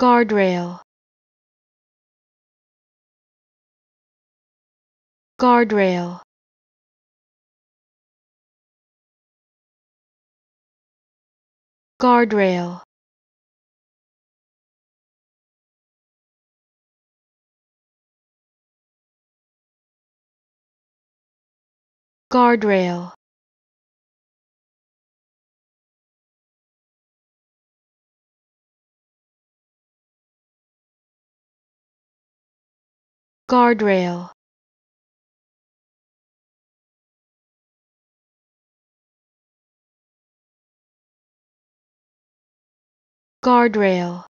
guardrail guardrail guardrail guardrail guardrail guardrail